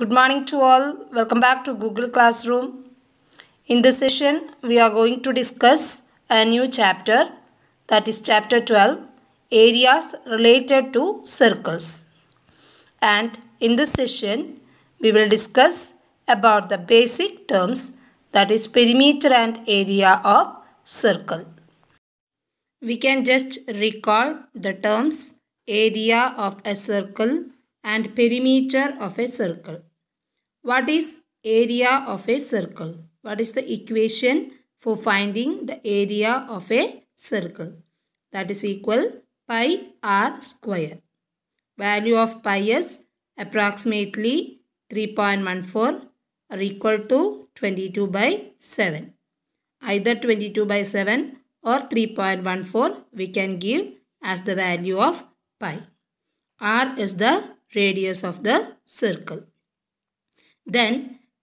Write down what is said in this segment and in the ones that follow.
Good morning to all. Welcome back to Google Classroom. In this session, we are going to discuss a new chapter that is chapter 12, areas related to circles. And in this session, we will discuss about the basic terms that is perimeter and area of circle. We can just recall the terms area of a circle and perimeter of a circle. What is area of a circle? What is the equation for finding the area of a circle? That is equal pi r square. Value of pi is approximately 3.14 or equal to 22 by 7. Either 22 by 7 or 3.14 we can give as the value of pi. r is the radius of the circle. Then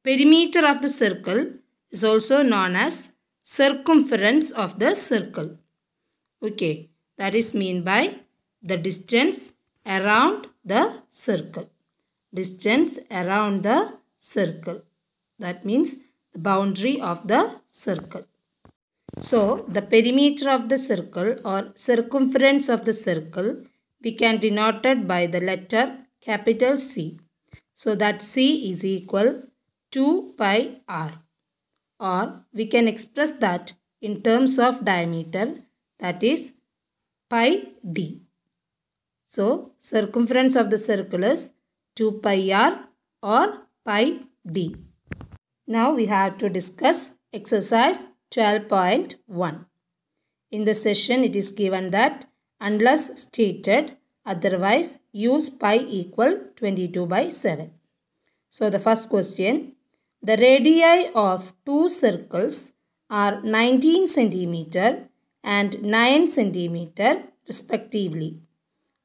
perimeter of the circle is also known as circumference of the circle. Okay, that is mean by the distance around the circle. Distance around the circle. That means the boundary of the circle. So, the perimeter of the circle or circumference of the circle we can denote it by the letter capital C. So that C is equal 2 pi r or we can express that in terms of diameter that is pi d. So circumference of the circle is 2 pi r or pi d. Now we have to discuss exercise 12.1. In the session it is given that unless stated Otherwise, use pi equal 22 by 7. So the first question, the radii of two circles are 19 centimeter and 9 centimeter respectively.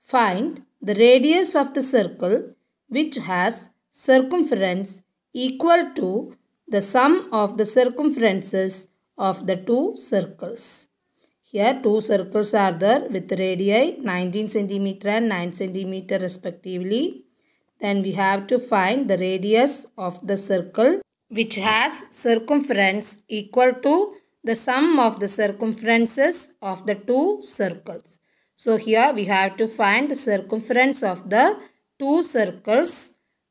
Find the radius of the circle which has circumference equal to the sum of the circumferences of the two circles. Here two circles are there with radii 19 centimeter and 9 centimeter respectively. Then we have to find the radius of the circle which has circumference equal to the sum of the circumferences of the two circles. So here we have to find the circumference of the two circles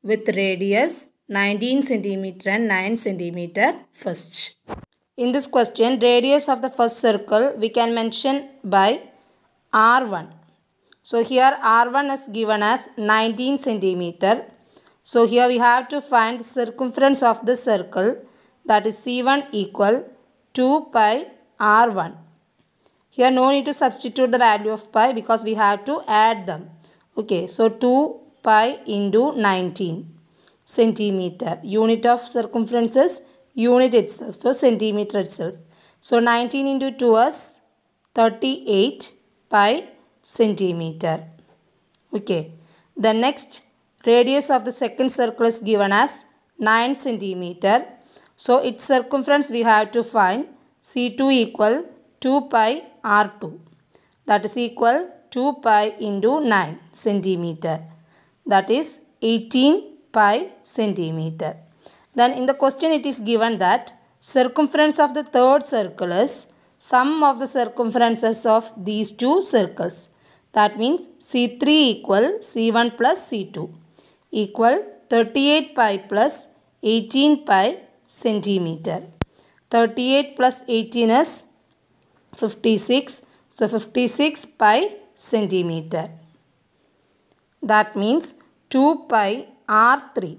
with radius 19 centimeter and 9 centimeter first. In this question, radius of the first circle we can mention by R1. So here R1 is given as 19 centimeter. So here we have to find circumference of the circle that is C1 equal 2 pi R1. Here no need to substitute the value of pi because we have to add them. Okay, so 2 pi into 19 centimeter. Unit of circumference is unit itself, so centimeter itself. So 19 into 2 is 38 pi centimeter. Okay. The next radius of the second circle is given as 9 centimeter. So its circumference we have to find C2 equal 2 pi R2. That is equal 2 pi into 9 centimeter. That is 18 pi centimeter. Then in the question it is given that circumference of the third circle is sum of the circumferences of these two circles. That means C3 equal C1 plus C2 equal 38 pi plus 18 pi centimeter. 38 plus 18 is 56. So 56 pi centimeter. That means 2 pi R3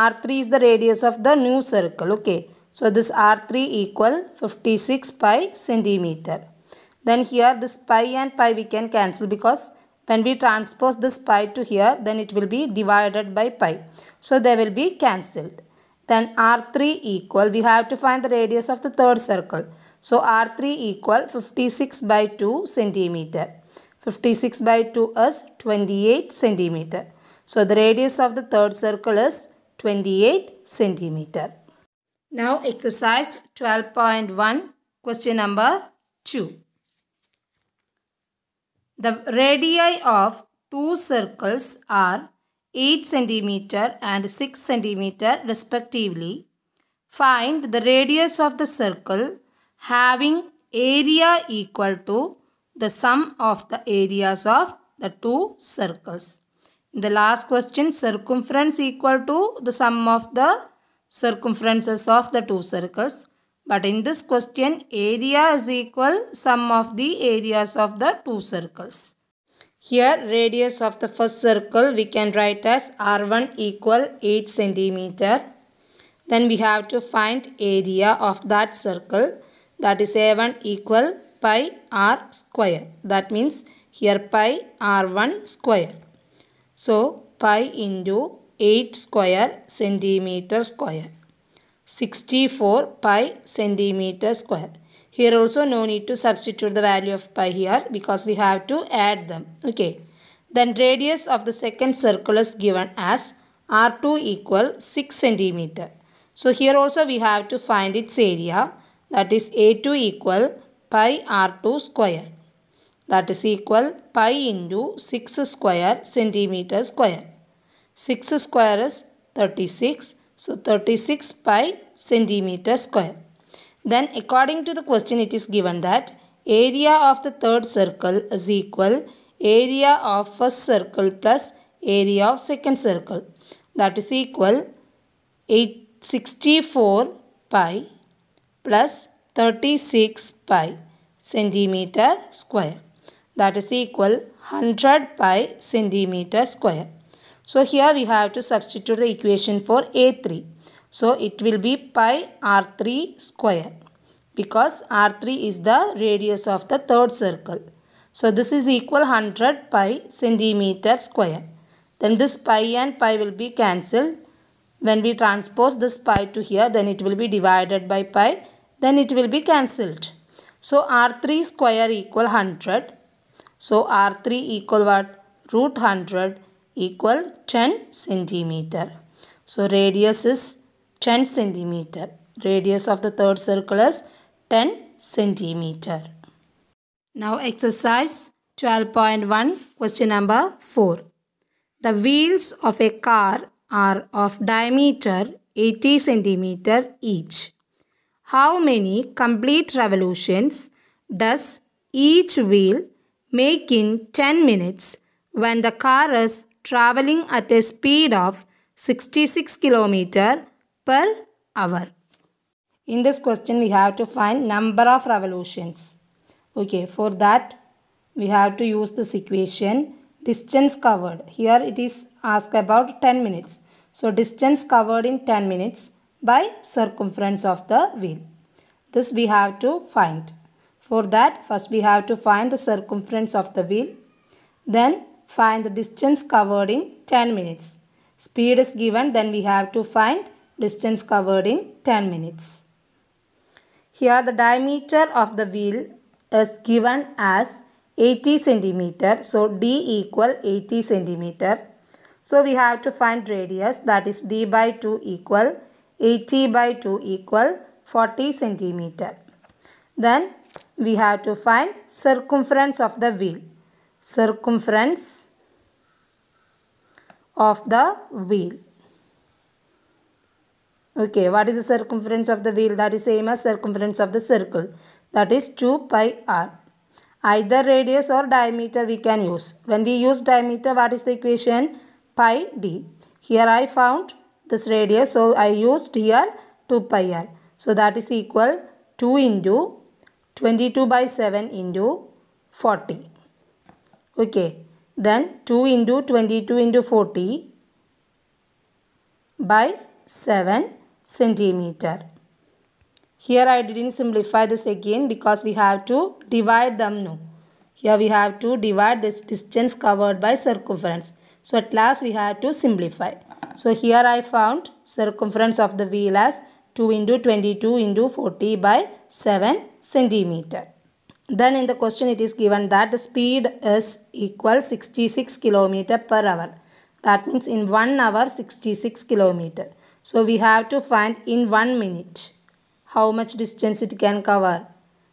R3 is the radius of the new circle. Okay. So this R3 equal 56 pi centimeter. Then here this pi and pi we can cancel because when we transpose this pi to here then it will be divided by pi. So they will be cancelled. Then R3 equal we have to find the radius of the third circle. So R3 equal 56 by 2 centimeter. 56 by 2 is 28 centimeter. So the radius of the third circle is 28 centimeter. Now exercise 12.1 question number 2. The radii of two circles are 8 centimeter and 6 centimeter respectively. Find the radius of the circle having area equal to the sum of the areas of the two circles. The last question circumference equal to the sum of the circumferences of the two circles. But in this question area is equal sum of the areas of the two circles. Here radius of the first circle we can write as R1 equal 8 centimeter. Then we have to find area of that circle that is A1 equal pi r square. That means here pi r1 square. So, pi into 8 square centimeter square. 64 pi centimeter square. Here also no need to substitute the value of pi here because we have to add them. Okay. Then radius of the second circle is given as R2 equal 6 centimeter. So here also we have to find its area that is A2 equal pi R2 square that is equal pi into 6 square centimeter square. 6 square is 36. So 36 pi centimeter square. Then according to the question it is given that area of the third circle is equal area of first circle plus area of second circle. That is equal 864 pi plus 36 pi centimeter square that is equal 100 pi centimeter square. So here we have to substitute the equation for A3. So it will be pi R3 square because R3 is the radius of the third circle. So this is equal 100 pi centimeter square. Then this pi and pi will be cancelled. When we transpose this pi to here then it will be divided by pi. Then it will be cancelled. So R3 square equal 100 so R3 equal what? Root 100 equal 10 centimeter. So radius is 10 centimeter. Radius of the third circle is 10 centimeter. Now exercise 12.1 question number 4. The wheels of a car are of diameter 80 centimeter each. How many complete revolutions does each wheel make in 10 minutes when the car is traveling at a speed of 66 km per hour. In this question, we have to find number of revolutions. Okay, for that, we have to use this equation. Distance covered. Here it is asked about 10 minutes. So, distance covered in 10 minutes by circumference of the wheel. This we have to find. For that, first we have to find the circumference of the wheel. Then find the distance covered in 10 minutes. Speed is given, then we have to find distance covered in 10 minutes. Here the diameter of the wheel is given as 80 centimeter. So D equal 80 centimeter. So we have to find radius that is D by 2 equal 80 by 2 equal 40 centimeter. Then we have to find circumference of the wheel. Circumference of the wheel. Okay, what is the circumference of the wheel? That is same as circumference of the circle. That is 2 pi r. Either radius or diameter we can use. When we use diameter, what is the equation? Pi d. Here I found this radius, so I used here 2 pi r. So that is equal 2 into 22 by 7 into 40. Okay. Then 2 into 22 into 40 by 7 centimeter. Here I didn't simplify this again because we have to divide them No, Here we have to divide this distance covered by circumference. So at last we have to simplify. So here I found circumference of the wheel as 2 into 22 into 40 by 7 centimeter. Then in the question it is given that the speed is equal 66 kilometer per hour. That means in 1 hour 66 kilometer. So we have to find in 1 minute how much distance it can cover.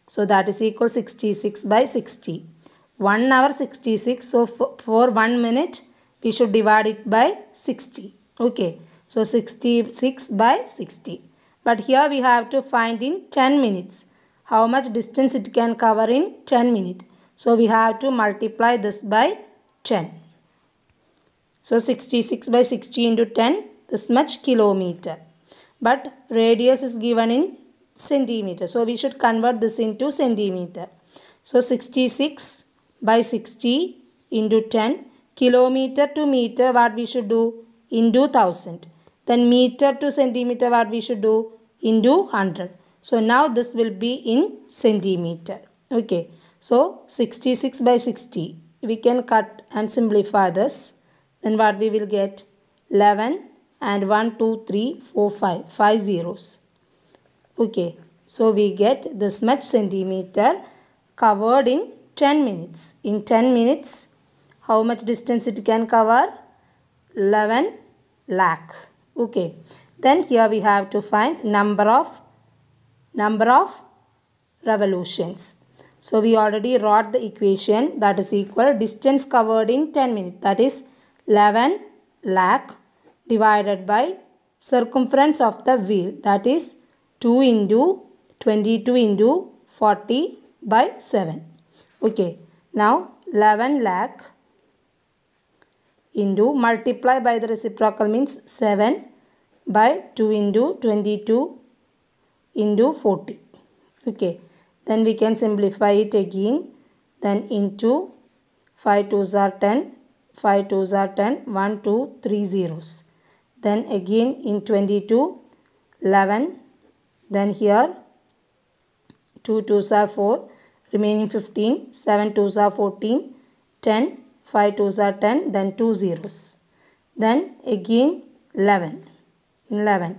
So that is equal 66 by 60. 1 hour 66 so for 1 minute we should divide it by 60. Okay. So 66 by 60. But here we have to find in 10 minutes how much distance it can cover in 10 minutes. So we have to multiply this by 10. So 66 by 60 into 10, this much kilometer. But radius is given in centimeter. So we should convert this into centimeter. So 66 by 60 into 10, kilometer to meter what we should do into 1000. Then meter to centimeter what we should do into 100. So now this will be in centimeter. Okay. So 66 by 60. We can cut and simplify this. Then what we will get? 11 and 1, 2, 3, 4, 5. 5 zeros. Okay. So we get this much centimeter covered in 10 minutes. In 10 minutes, how much distance it can cover? 11 lakh. Okay. Then here we have to find number of number of revolutions. So we already wrote the equation that is equal distance covered in 10 minutes that is 11 lakh divided by circumference of the wheel that is 2 into 22 into 40 by 7. Okay. Now 11 lakh into multiply by the reciprocal means 7 by 2 into 22 into 40 okay then we can simplify it again then into 5 2s are 10 5 2s are 10 1 2 3 zeros then again in 22 11 then here 2 2s are 4 remaining 15 7 2s are 14 10 5 2s are 10 then 2 zeros then again 11 11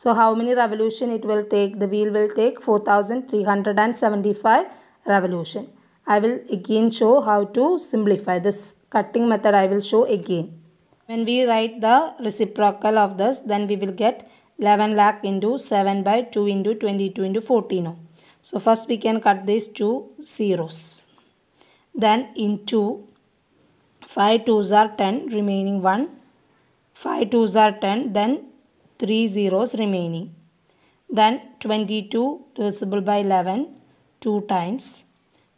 So how many revolution it will take? The wheel will take 4375 revolution. I will again show how to simplify this cutting method I will show again. When we write the reciprocal of this then we will get 11 lakh into 7 by 2 into 22 into 14. So first we can cut these two zeros. Then into 5 2s are 10 remaining 1. 5 2s are 10 then 3 zeros remaining. Then 22 divisible by 11 2 times.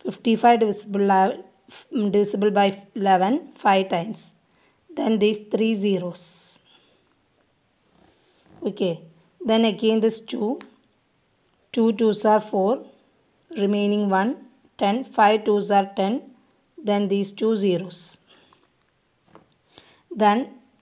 55 divisible, divisible by 11 5 times. Then these 3 zeros. Okay. Then again this 2. 2 2s are 4. Remaining 1 10. 5 2s are 10. Then these 2 zeros. Then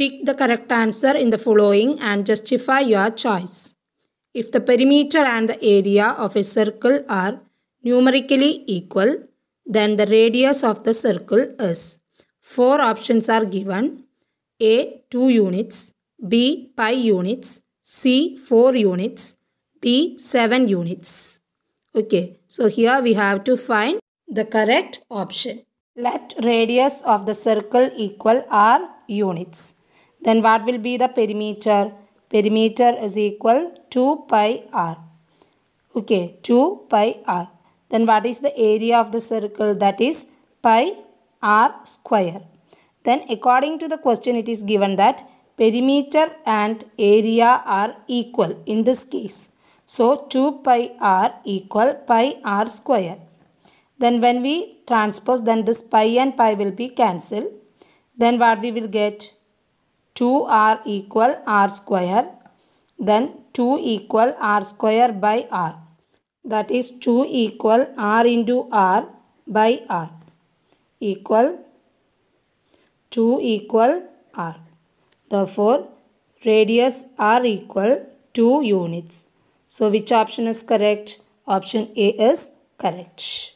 Tick the correct answer in the following and justify your choice. If the perimeter and the area of a circle are numerically equal, then the radius of the circle is. Four options are given. A. 2 units. B. 5 units. C. 4 units. D. 7 units. Okay, so here we have to find the correct option. Let radius of the circle equal R units. Then what will be the perimeter? Perimeter is equal 2 pi r. Okay, 2 pi r. Then what is the area of the circle? That is pi r square. Then according to the question it is given that perimeter and area are equal in this case. So 2 pi r equal pi r square. Then when we transpose then this pi and pi will be cancelled. Then what we will get? 2r equal r square then 2 equal r square by r that is 2 equal r into r by r equal 2 equal r therefore radius r equal 2 units so which option is correct option a is correct